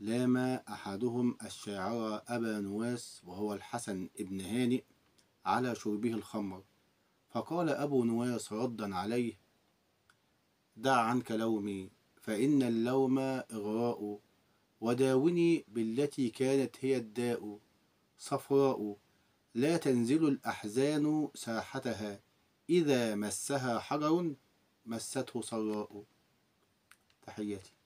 لام أحدهم الشاعر أبا نواس وهو الحسن ابن هانئ على شربه الخمر فقال أبو نواس ردا عليه دع عنك لومي فإن اللوم إغراء وداوني بالتي كانت هي الداء صفراء لا تنزل الأحزان ساحتها إذا مسها حجر مسته صراء تحياتي